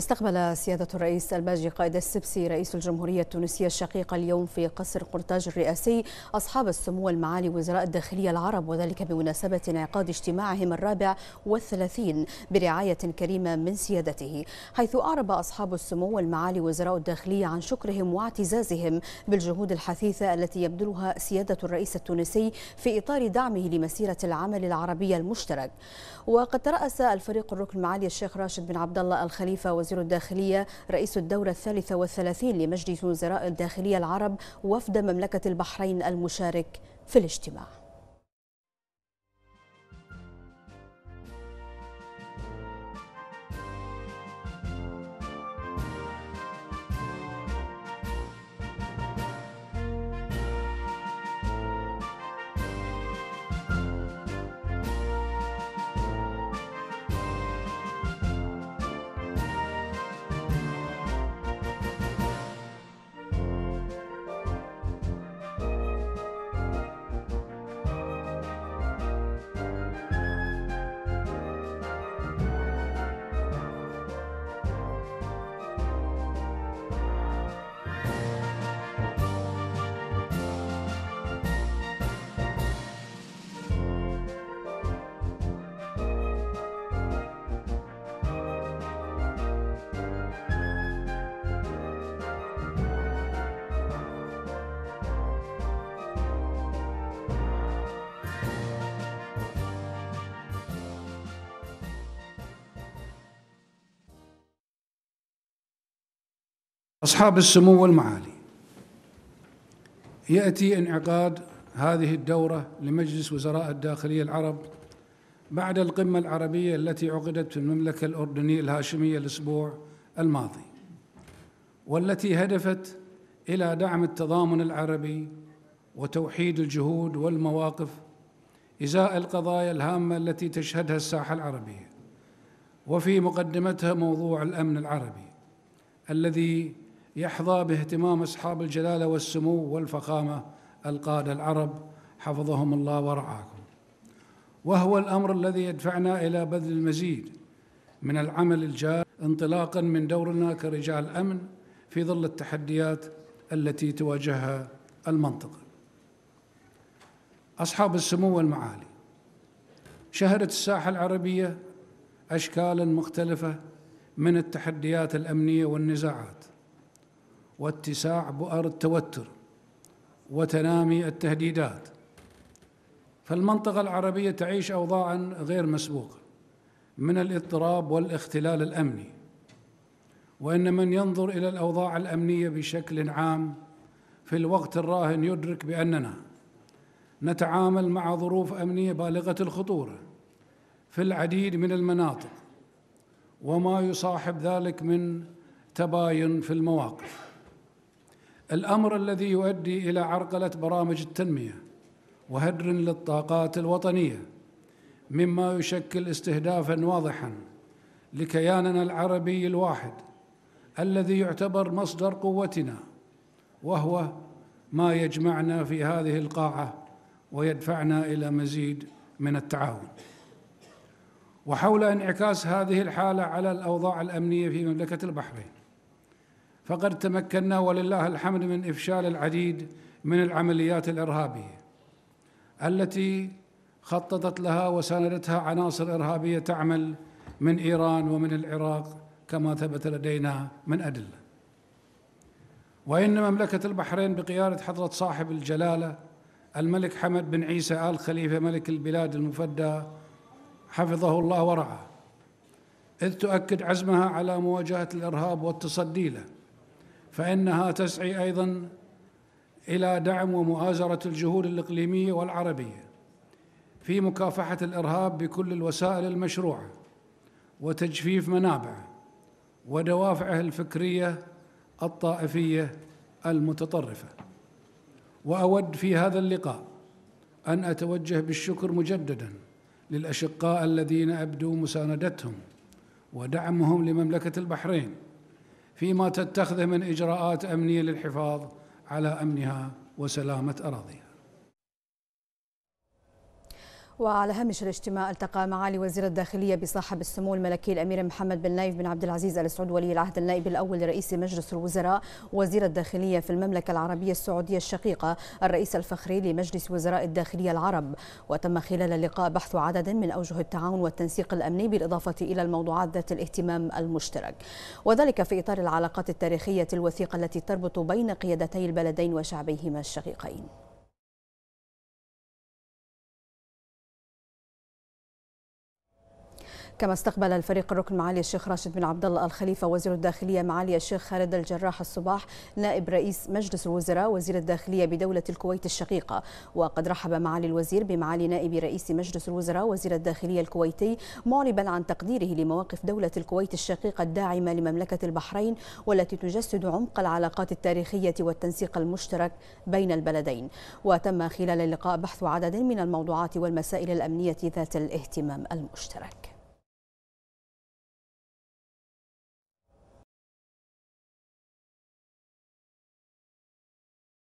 استقبل سيادة الرئيس الباجي قائد السبسي رئيس الجمهورية التونسية الشقيقة اليوم في قصر قرطاج الرئاسي أصحاب السمو المعالي وزراء الداخلية العرب وذلك بمناسبة انعقاد اجتماعهم الرابع والثلاثين برعاية كريمة من سيادته حيث أعرب أصحاب السمو المعالي وزراء الداخلية عن شكرهم واعتزازهم بالجهود الحثيثة التي يبذلها سيادة الرئيس التونسي في إطار دعمه لمسيرة العمل العربي المشترك وقد ترأس الفريق الركن معالي الشيخ راشد بن عبد الله الخليفة وزير الداخلية رئيس الدورة الثالثة والثلاثين لمجلس وزراء الداخلية العرب وفد مملكة البحرين المشارك في الاجتماع أصحاب السمو والمعالي يأتي انعقاد هذه الدورة لمجلس وزراء الداخلية العرب بعد القمة العربية التي عقدت في المملكة الأردنية الهاشمية الأسبوع الماضي والتي هدفت إلى دعم التضامن العربي وتوحيد الجهود والمواقف إزاء القضايا الهامة التي تشهدها الساحة العربية وفي مقدمتها موضوع الأمن العربي الذي يحظى باهتمام اصحاب الجلاله والسمو والفخامه القاده العرب حفظهم الله ورعاكم وهو الامر الذي يدفعنا الى بذل المزيد من العمل الجاد انطلاقا من دورنا كرجال امن في ظل التحديات التي تواجهها المنطقه اصحاب السمو والمعالي شهدت الساحه العربيه اشكالا مختلفه من التحديات الامنيه والنزاعات واتساع بؤر التوتر وتنامي التهديدات فالمنطقة العربية تعيش أوضاعا غير مسبوقة من الاضطراب والاختلال الأمني وإن من ينظر إلى الأوضاع الأمنية بشكل عام في الوقت الراهن يدرك بأننا نتعامل مع ظروف أمنية بالغة الخطورة في العديد من المناطق وما يصاحب ذلك من تباين في المواقف الامر الذي يؤدي الى عرقله برامج التنميه وهدر للطاقات الوطنيه مما يشكل استهدافا واضحا لكياننا العربي الواحد الذي يعتبر مصدر قوتنا وهو ما يجمعنا في هذه القاعه ويدفعنا الى مزيد من التعاون وحول انعكاس هذه الحاله على الاوضاع الامنيه في مملكه البحرين فقد تمكنا ولله الحمد من إفشال العديد من العمليات الإرهابية التي خططت لها وساندتها عناصر إرهابية تعمل من إيران ومن العراق كما ثبت لدينا من أدلة وإن مملكة البحرين بقيادة حضرة صاحب الجلالة الملك حمد بن عيسى آل خليفة ملك البلاد المفدى حفظه الله ورعاه إذ تؤكد عزمها على مواجهة الإرهاب والتصدي له فإنها تسعي أيضا إلى دعم ومؤازرة الجهود الإقليمية والعربية في مكافحة الإرهاب بكل الوسائل المشروعة وتجفيف منابعه ودوافعه الفكرية الطائفية المتطرفة وأود في هذا اللقاء أن أتوجه بالشكر مجددا للأشقاء الذين أبدوا مساندتهم ودعمهم لمملكة البحرين فيما تتخذه من اجراءات امنيه للحفاظ على امنها وسلامه اراضيها وعلى هامش الاجتماع التقى معالي وزير الداخلية بصاحب السمو الملكي الأمير محمد بن نايف بن عبد العزيز آل سعود ولي العهد النائب الأول لرئيس مجلس الوزراء وزير الداخلية في المملكة العربية السعودية الشقيقة الرئيس الفخري لمجلس وزراء الداخلية العرب وتم خلال اللقاء بحث عدد من أوجه التعاون والتنسيق الأمني بالإضافة إلى الموضوعات ذات الاهتمام المشترك وذلك في إطار العلاقات التاريخية الوثيقة التي تربط بين قيادتي البلدين وشعبيهما الشقيقين كما استقبل الفريق الركن معالي الشيخ راشد بن عبد الله الخليفه وزير الداخليه معالي الشيخ خالد الجراح الصباح نائب رئيس مجلس الوزراء وزير الداخليه بدوله الكويت الشقيقه وقد رحب معالي الوزير بمعالي نائب رئيس مجلس الوزراء وزير الداخليه الكويتي معربا عن تقديره لمواقف دوله الكويت الشقيقه الداعمه لمملكه البحرين والتي تجسد عمق العلاقات التاريخيه والتنسيق المشترك بين البلدين وتم خلال اللقاء بحث عدد من الموضوعات والمسائل الامنيه ذات الاهتمام المشترك